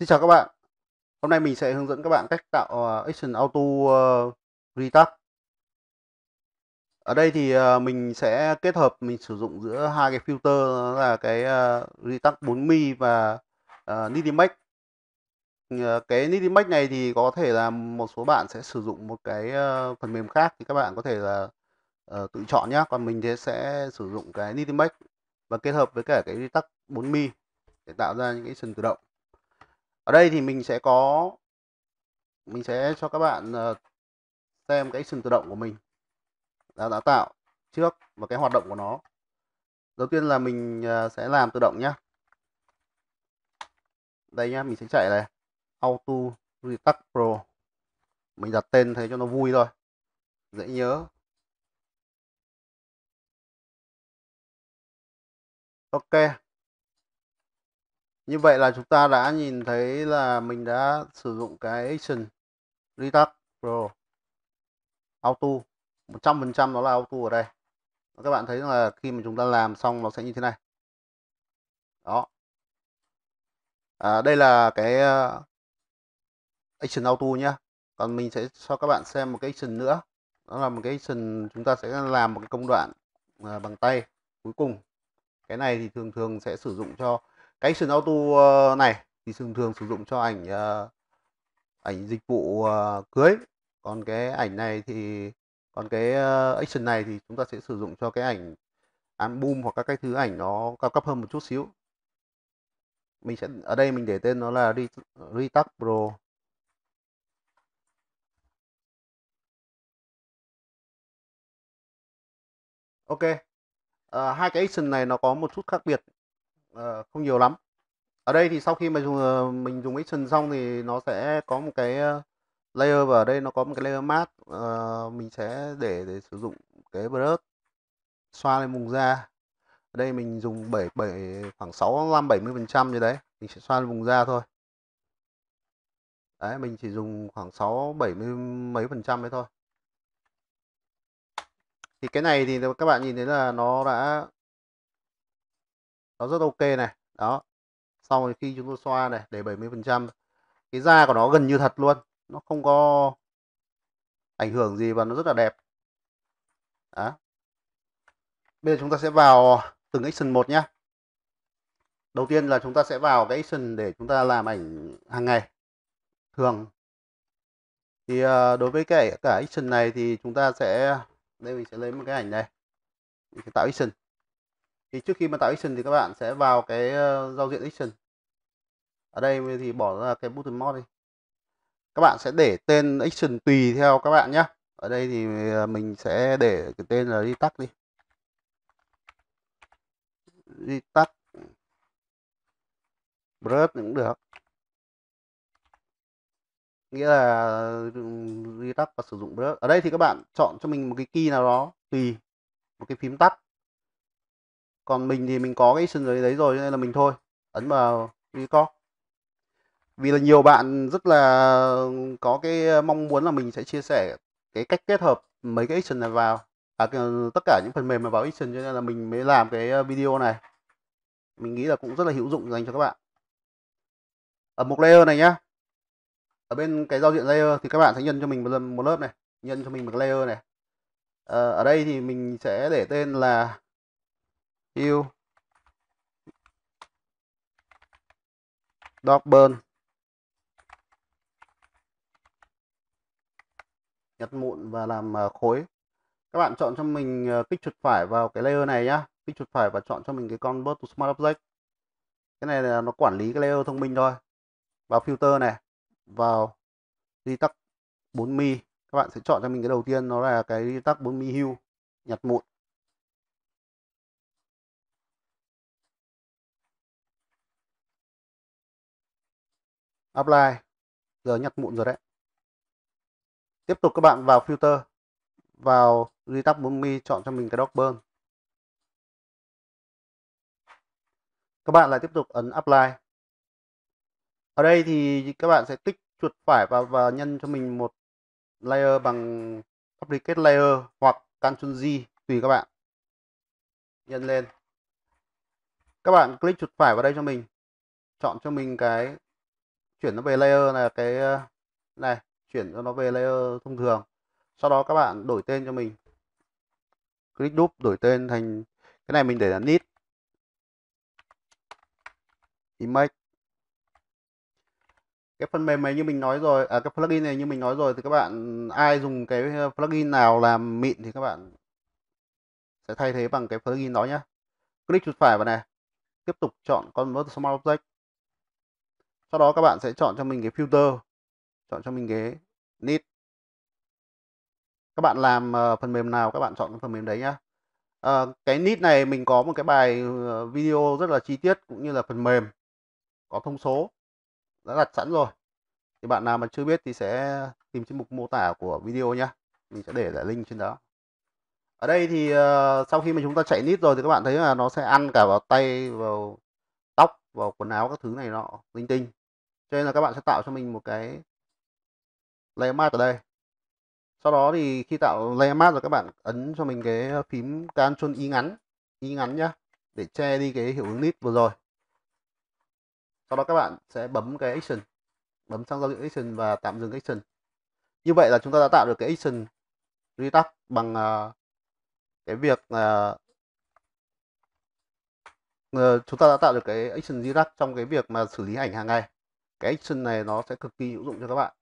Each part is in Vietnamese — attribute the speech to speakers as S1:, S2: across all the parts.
S1: Xin chào các bạn. Hôm nay mình sẽ hướng dẫn các bạn cách tạo ờ, Action Auto ờ, Retouch. Ở đây thì ờ, mình sẽ kết hợp mình sử dụng giữa hai cái filter là cái Retouch 4 mi và Nitty Cái Nitty này thì có thể là một số bạn sẽ sử dụng một cái phần mềm khác thì các bạn có thể là tự chọn nhé. Còn mình thì sẽ sử dụng cái Nitty và kết hợp với cả cái Retouch 4 mi để tạo ra những cái sườn tự động ở đây thì mình sẽ có mình sẽ cho các bạn ờ, xem cái action tự động của mình đã, đã tạo trước và cái hoạt động của nó đầu tiên là mình ờ, sẽ làm tự động nhá đây nhá mình sẽ chạy này auto retac pro mình đặt tên thế cho nó vui thôi dễ nhớ ok như vậy là chúng ta đã nhìn thấy là mình đã sử dụng cái action Retouch Pro auto 100% nó là auto ở đây các bạn thấy là khi mà chúng ta làm xong nó sẽ như thế này đó à, đây là cái ờ, action auto nhá còn mình sẽ cho các bạn xem một cái action nữa đó là một cái action chúng ta sẽ làm một cái công đoạn ờ, bằng tay cuối cùng cái này thì thường thường sẽ sử dụng cho cái action auto ờ, này thì thường thường sử dụng cho ảnh ờ, ảnh dịch vụ ờ, cưới còn cái ảnh này thì còn cái action này thì chúng ta sẽ sử dụng cho cái ảnh album hoặc các cái thứ ảnh nó cao cấp hơn một chút xíu mình sẽ ở đây mình để tên nó là Retouch Pro Ok à, hai cái action này nó có một chút khác biệt Ờ, không nhiều lắm ở đây thì sau khi mà dùng ờ, mình dùng action xong thì nó sẽ có một cái ờ, layer và ở đây nó có một cái layer mask uh, mình sẽ để để sử dụng cái brush xoa lên vùng da ở đây mình dùng 7 7 khoảng 65 70 phần trăm như đấy mình sẽ xoa lên vùng da thôi đấy mình chỉ dùng khoảng 6 70 mấy phần trăm ấy thôi thì cái này thì các bạn nhìn thấy là nó đã nó rất ok này đó sau khi chúng tôi xoa này để 70 phần trăm cái da của nó gần như thật luôn nó không có ảnh hưởng gì và nó rất là đẹp đó bây giờ chúng ta sẽ vào từng action một nhé đầu tiên là chúng ta sẽ vào cái action để chúng ta làm ảnh hàng ngày thường thì ờ, đối với cái cả action này thì chúng ta sẽ đây mình sẽ lấy một cái ảnh này mình sẽ tạo action thì trước khi mà tạo action thì các bạn sẽ vào cái ờ, giao diện action ở đây thì bỏ ra cái button mod đi các bạn sẽ để tên action tùy theo các bạn nhé ở đây thì ờ, mình sẽ để cái tên là tắt đi tắt brush cũng được nghĩa là ừ, tắt và sử dụng brush ở đây thì các bạn chọn cho mình một cái key nào đó tùy một cái phím tắt còn mình thì mình có cái sân giấy đấy rồi nên là mình thôi ấn vào record vì là nhiều bạn rất là có cái ờ, mong muốn là mình sẽ chia sẻ cái cách kết hợp mấy cái action này vào à, ờ, tất cả những phần mềm mà vào action cho nên là mình mới làm cái ờ, video này mình nghĩ là cũng rất là hữu dụng dành cho các bạn ở mục layer này nhá ở bên cái giao diện layer thì các bạn sẽ nhân cho mình một, lớp này nhân cho mình một layer này ở đây thì mình sẽ để tên là yêu Doppel nhặt mụn và làm ờ, khối các bạn chọn cho mình ờ, kích chuột phải vào cái layer này nhá kích chuột phải và chọn cho mình cái con to smart object cái này là nó quản lý cái layer thông minh thôi vào filter này vào di tắc 4 mi các bạn sẽ chọn cho mình cái đầu tiên nó là cái di tắc 4 mi hue nhặt mụn apply giờ nhặt mụn rồi đấy tiếp tục các bạn vào filter vào retab mi chọn cho mình cái dog burn các bạn lại tiếp tục ấn apply ở đây thì các bạn sẽ tích chuột phải và, và nhân cho mình một layer bằng duplicate layer hoặc Ctrl Z tùy các bạn nhân lên các bạn click chuột phải vào đây cho mình chọn cho mình cái chuyển nó về layer là cái ờ, này chuyển cho nó về layer thông thường sau đó các bạn đổi tên cho mình click đúp đổi tên thành cái này mình để là nít image cái phần mềm này như mình nói rồi à cái plugin này như mình nói rồi thì các bạn ai dùng cái ờ, plugin nào làm mịn thì các bạn sẽ thay thế bằng cái plugin đó nhé click chuột phải vào này tiếp tục chọn con smart object sau đó các bạn sẽ chọn cho mình cái filter chọn cho mình cái nit các bạn làm ờ, phần mềm nào các bạn chọn cái phần mềm đấy nhá à, cái nit này mình có một cái bài ờ, video rất là chi tiết cũng như là phần mềm có thông số đã đặt sẵn rồi thì bạn nào mà chưa biết thì sẽ tìm trên mục mô tả của video nhá mình sẽ để lại link trên đó ở đây thì uh, sau khi mà chúng ta chạy nít rồi thì các bạn thấy là nó sẽ ăn cả vào tay vào tóc vào quần áo các thứ này nọ linh tinh cho nên là các bạn sẽ tạo cho mình một cái layer ở đây sau đó thì khi tạo layer rồi các bạn ấn cho mình cái ờ, phím Ctrl Y ngắn Y ngắn nhá để che đi cái hiệu ứng nít vừa rồi sau đó các bạn sẽ bấm cái action bấm sang giao diện action và tạm dừng action như vậy là chúng ta đã tạo được cái action retask bằng ờ, cái việc là ờ, chúng ta đã tạo được cái action retask trong cái việc mà xử lý ảnh hàng ngày cái action này nó sẽ cực kỳ hữu dụng cho các bạn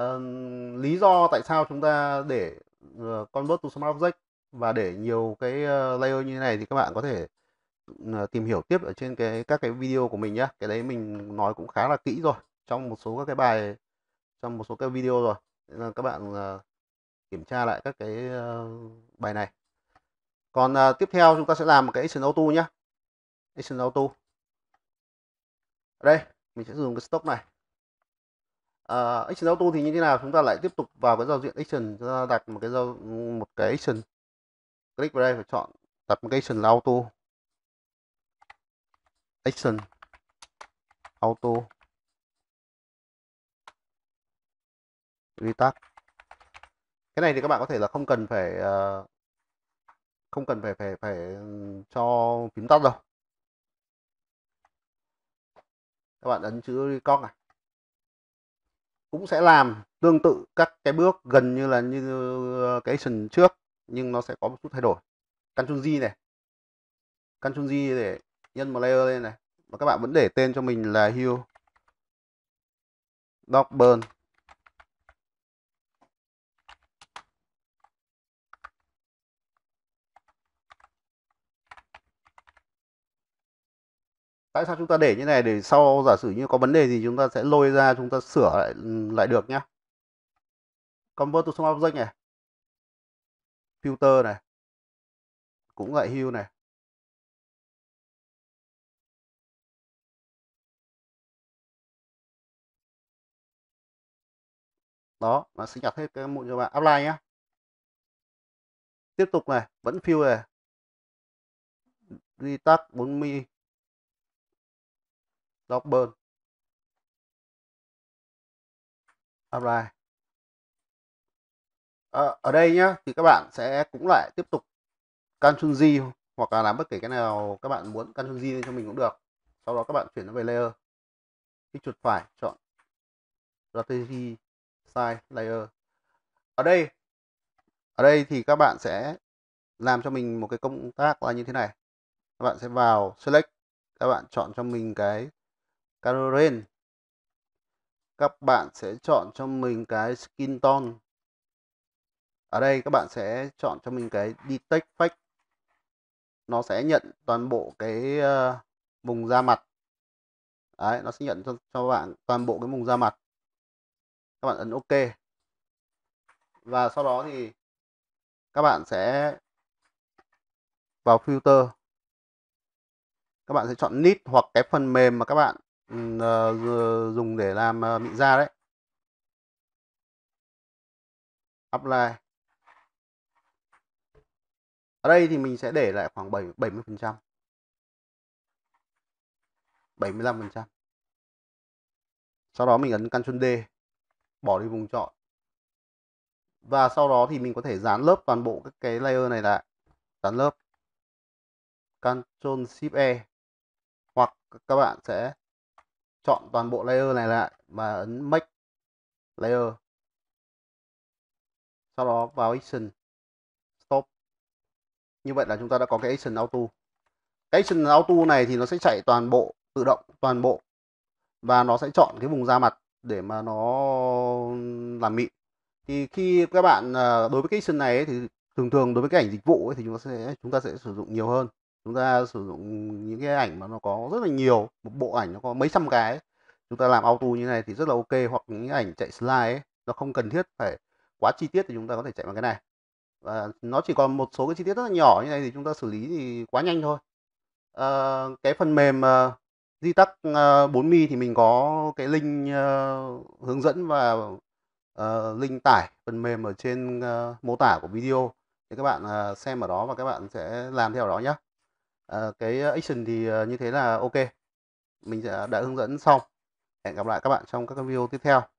S1: uh, lý do tại sao chúng ta để uh, ờ, convert to smart object và để nhiều cái uh, layer như thế này thì các bạn có thể ờ, tìm hiểu tiếp ở trên cái các cái video của mình nhé cái đấy mình nói cũng khá là kỹ rồi trong một số các cái bài trong một số cái video rồi nên là các bạn uh, kiểm tra lại các cái uh, bài này còn uh, tiếp theo chúng ta sẽ làm một cái action auto nhé action auto đây mình sẽ dùng cái stop này uh, action auto thì như thế nào chúng ta lại tiếp tục vào cái giao diện action chúng ta đặt một cái giao một cái action click vào đây và chọn đặt một cái action là auto action auto retag cái này thì các bạn có thể là không cần phải uh, không cần phải phải phải ừ, cho phím tắt đâu các bạn ấn chữ record này cũng sẽ làm tương tự các cái bước gần như là như ờ, cái action trước nhưng nó sẽ có một chút thay đổi căn Ctrl di này căn Ctrl di để nhân một layer lên này và các bạn vẫn để tên cho mình là Hue Dog Burn tại sao chúng ta để như này để sau giả sử như có vấn đề gì chúng ta sẽ lôi ra chúng ta sửa lại ừ, lại được nhá convert to some object này filter này cũng lại hue này đó nó sẽ nhặt hết cái mụn cho bạn apply nhá. tiếp tục này vẫn fill này retac 40 Dropburn Apply à, ở đây nhá thì các bạn sẽ cũng lại tiếp tục Ctrl Z hoặc là làm bất kể cái nào các bạn muốn Ctrl Z cho mình cũng được sau đó các bạn chuyển nó về layer kích chuột phải chọn strategy size layer ở đây ở đây thì các bạn sẽ làm cho mình một cái công tác là như thế này các bạn sẽ vào select các bạn chọn cho mình cái Caroline các bạn sẽ chọn cho mình cái skin tone ở đây các bạn sẽ chọn cho mình cái detect fake nó sẽ nhận toàn bộ cái ờ, vùng da mặt đấy nó sẽ nhận cho, cho bạn toàn bộ cái vùng da mặt các bạn ấn ok và sau đó thì các bạn sẽ vào filter các bạn sẽ chọn nít hoặc cái phần mềm mà các bạn Ờ, dùng để làm ờ, mịn da đấy apply ở đây thì mình sẽ để lại khoảng 7 70 phần trăm 75 phần trăm sau đó mình ấn Ctrl D bỏ đi vùng chọn và sau đó thì mình có thể dán lớp toàn bộ các cái layer này lại dán lớp Ctrl Shift E hoặc các bạn sẽ chọn toàn bộ layer này lại và ấn make layer sau đó vào action stop như vậy là chúng ta đã có cái action auto cái action auto này thì nó sẽ chạy toàn bộ tự động toàn bộ và nó sẽ chọn cái vùng da mặt để mà nó làm mịn thì khi các bạn à, đối với cái action này thì thường thường đối với cái ảnh dịch vụ thì chúng ta sẽ chúng ta sẽ sử dụng nhiều hơn chúng ta sử dụng những cái ảnh mà nó có rất là nhiều một bộ ảnh nó có mấy trăm cái chúng ta làm auto như này thì rất là ok hoặc những ảnh chạy slide ấy, nó không cần thiết phải quá chi tiết thì chúng ta có thể chạy bằng cái này và nó chỉ còn một số cái chi tiết rất là nhỏ như này thì chúng ta xử lý thì quá nhanh thôi à, cái phần mềm ờ, di Ztac uh, 4 mi thì mình có cái link uh, hướng dẫn và uh, link tải phần mềm ở trên uh, mô tả của video thì các bạn uh, xem ở đó và các bạn sẽ làm theo đó nhé Ờ, cái ờ, action thì ờ, như thế là ok mình đã, đã hướng dẫn xong hẹn gặp lại các bạn trong các video tiếp theo